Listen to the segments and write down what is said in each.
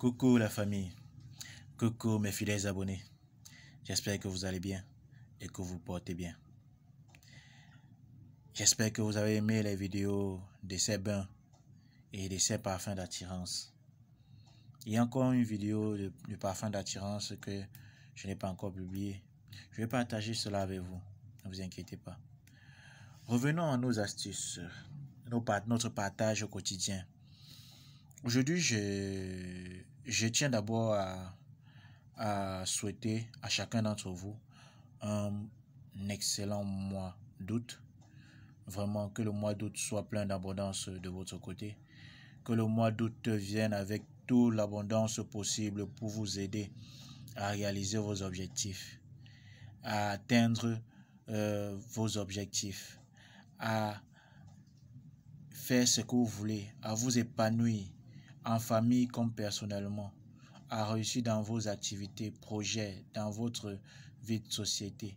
Coucou la famille. Coucou mes fidèles abonnés. J'espère que vous allez bien et que vous portez bien. J'espère que vous avez aimé les vidéos de ces bains et de ces parfums d'attirance. Il y a encore une vidéo de, parfum d'attirance que je n'ai pas encore publiée. Je vais partager cela avec vous. Ne vous inquiétez pas. Revenons à nos astuces, nos, notre partage au quotidien. Aujourd'hui, je je tiens d'abord à, souhaiter à chacun d'entre vous un excellent mois d'août. Vraiment, que le mois d'août soit plein d'abondance de votre côté. Que le mois d'août vienne avec toute l'abondance possible pour vous aider à réaliser vos objectifs, à atteindre euh, vos objectifs, à faire ce que vous voulez, à vous épanouir en famille comme personnellement, a réussi dans vos activités, projets, dans votre vie de société.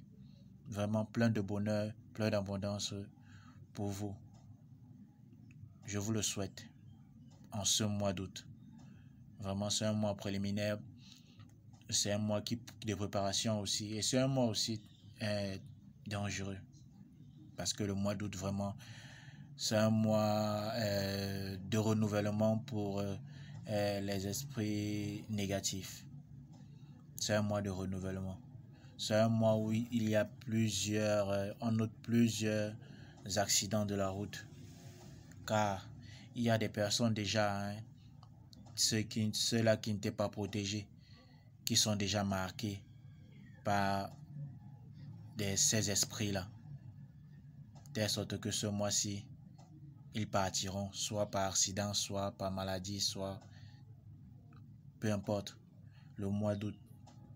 Vraiment plein de bonheur, plein d'abondance pour vous. Je vous le souhaite en ce mois d'août. Vraiment, c'est un mois préliminaire. C'est un mois qui, de préparation aussi. Et c'est un mois aussi euh, dangereux. Parce que le mois d'août, vraiment, c'est un mois euh, de renouvellement pour euh, euh, les esprits négatifs. C'est un mois de renouvellement. C'est un mois où il y a plusieurs, on note plusieurs accidents de la route. Car il y a des personnes déjà, hein, ceux qui, ceux-là qui n'étaient pas protégés, qui sont déjà marqués par des, ces esprits-là. De sorte que ce mois-ci, ils partiront, soit par accident, soit par maladie, soit peu importe, le mois d'août.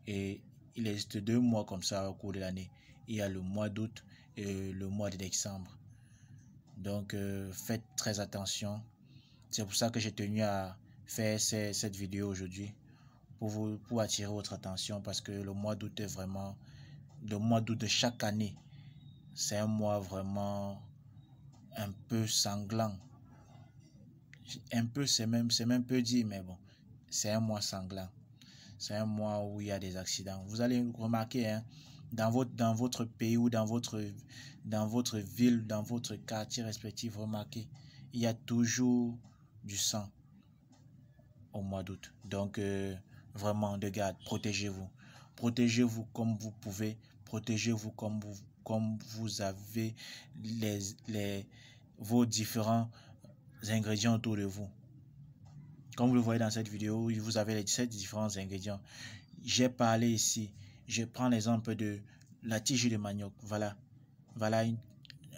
Et il existe deux mois comme ça au cours de l'année. Il y a le mois d'août et le mois de décembre. Donc euh, faites très attention. C'est pour ça que j'ai tenu à faire cette vidéo aujourd'hui. Pour, vous, pour attirer votre attention parce que le mois d'août est vraiment... Le mois d'août de chaque année, c'est un mois vraiment un peu sanglant. Un peu, c'est même, c'est même peu dit mais bon, c'est un mois sanglant. C'est un mois où il y a des accidents. Vous allez remarquer, hein, dans votre, dans votre pays ou dans votre, dans votre ville, dans votre quartier respectif, remarquez, il y a toujours du sang au mois d'août. Donc, euh, vraiment, de garde, protégez-vous. Protégez-vous comme vous pouvez, protégez-vous comme vous, comme vous avez les, les, vos différents ingrédients autour de vous. Comme vous le voyez dans cette vidéo, vous avez les 17 différents ingrédients. J'ai parlé ici, je prends l'exemple de la tige de manioc. Voilà, voilà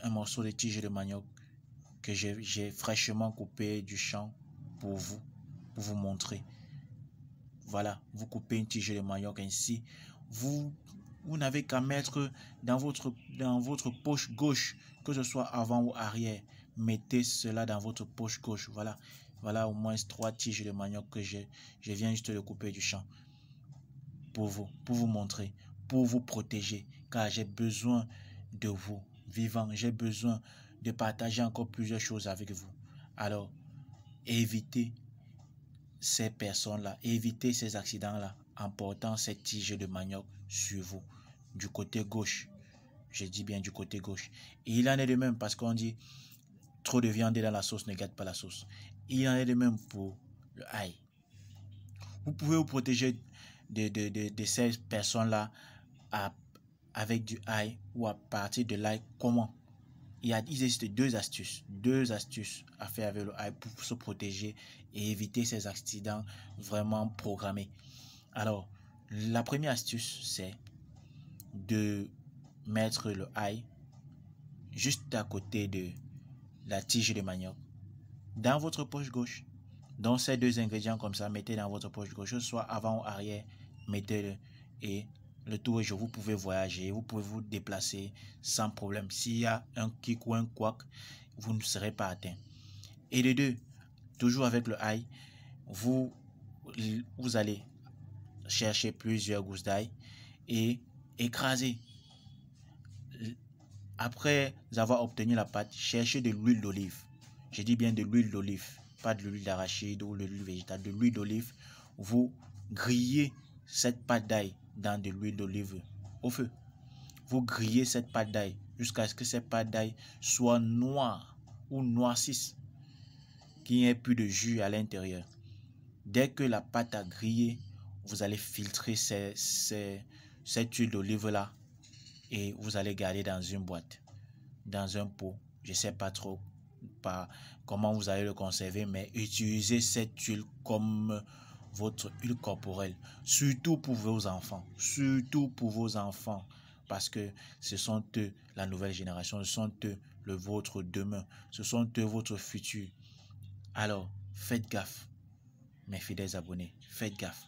un morceau de tige de manioc que j'ai fraîchement coupé du champ pour vous, pour vous montrer. Voilà, vous coupez une tige de manioc ainsi. Vous vous n'avez qu'à mettre dans votre, dans votre poche gauche, que ce soit avant ou arrière. Mettez cela dans votre poche gauche. Voilà, voilà au moins trois tiges de manioc que j'ai. Je viens juste de couper du champ pour vous, pour vous montrer, pour vous protéger. Car j'ai besoin de vous, vivant. J'ai besoin de partager encore plusieurs choses avec vous. Alors, évitez ces personnes-là, évitez ces accidents-là en portant cette tige de manioc sur vous, du côté gauche. Je dis bien du côté gauche. Et il en est de même parce qu'on dit trop de viande dans la sauce ne gâte pas la sauce. Il en est de même pour le ail. Vous pouvez vous protéger de, de, ces personnes-là avec du ail ou à partir de l'ail. Comment il, y a, il existe deux astuces, deux astuces à faire avec le ail pour se protéger et éviter ces accidents vraiment programmés. Alors, la première astuce, c'est de mettre le ail juste à côté de la tige de manioc dans votre poche gauche. Donc ces deux ingrédients comme ça, mettez dans votre poche gauche, soit avant ou arrière, mettez-le et le tour est joué. Vous pouvez voyager, vous pouvez vous déplacer sans problème. S'il y a un kick ou un quack, vous ne serez pas atteint. Et les deux, toujours avec le ail, vous, vous allez chercher plusieurs gousses d'ail et écraser. Après avoir obtenu la pâte, cherchez de l'huile d'olive. Je dis bien de l'huile d'olive, pas de l'huile d'arachide ou de l'huile végétale, de l'huile d'olive. Vous grillez cette pâte d'ail dans de l'huile d'olive au feu. Vous grillez cette pâte d'ail jusqu'à ce que cette pâte d'ail soit noire ou noircisse, qu'il n'y ait plus de jus à l'intérieur. Dès que la pâte a grillé vous allez filtrer ces, ces, cette huile d'olive-là et vous allez garder dans une boîte, dans un pot. Je ne sais pas trop pas comment vous allez le conserver, mais utilisez cette huile comme votre huile corporelle, surtout pour vos enfants, surtout pour vos enfants, parce que ce sont eux la nouvelle génération, ce sont eux le vôtre demain, ce sont eux votre futur. Alors, faites gaffe, mes fidèles abonnés, faites gaffe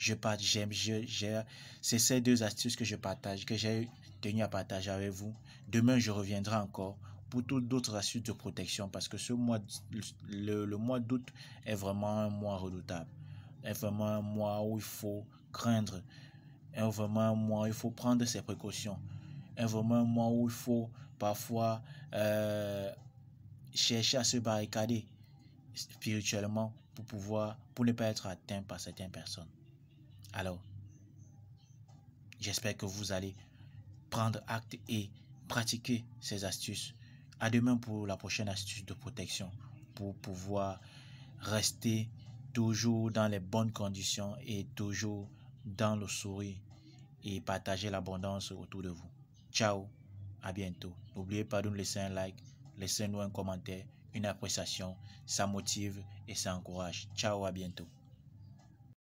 je partage, j'aime, je, gère, c'est ces deux astuces que je partage, que j'ai tenu à partager avec vous. Demain, je reviendrai encore pour toutes d'autres astuces de protection parce que ce mois, le, mois d'août est vraiment un mois redoutable. Est vraiment un mois où il faut craindre. Est vraiment un mois où il faut prendre ses précautions. Est vraiment un mois où il faut parfois euh, chercher à se barricader spirituellement pour pouvoir, pour ne pas être atteint par certaines personnes. Alors, j'espère que vous allez prendre acte et pratiquer ces astuces. À demain pour la prochaine astuce de protection pour pouvoir rester toujours dans les bonnes conditions et toujours dans le sourire et partager l'abondance autour de vous. Ciao, à bientôt. N'oubliez pas de nous laisser un like, laissez-nous un commentaire, une appréciation, ça motive et ça encourage. Ciao, à bientôt.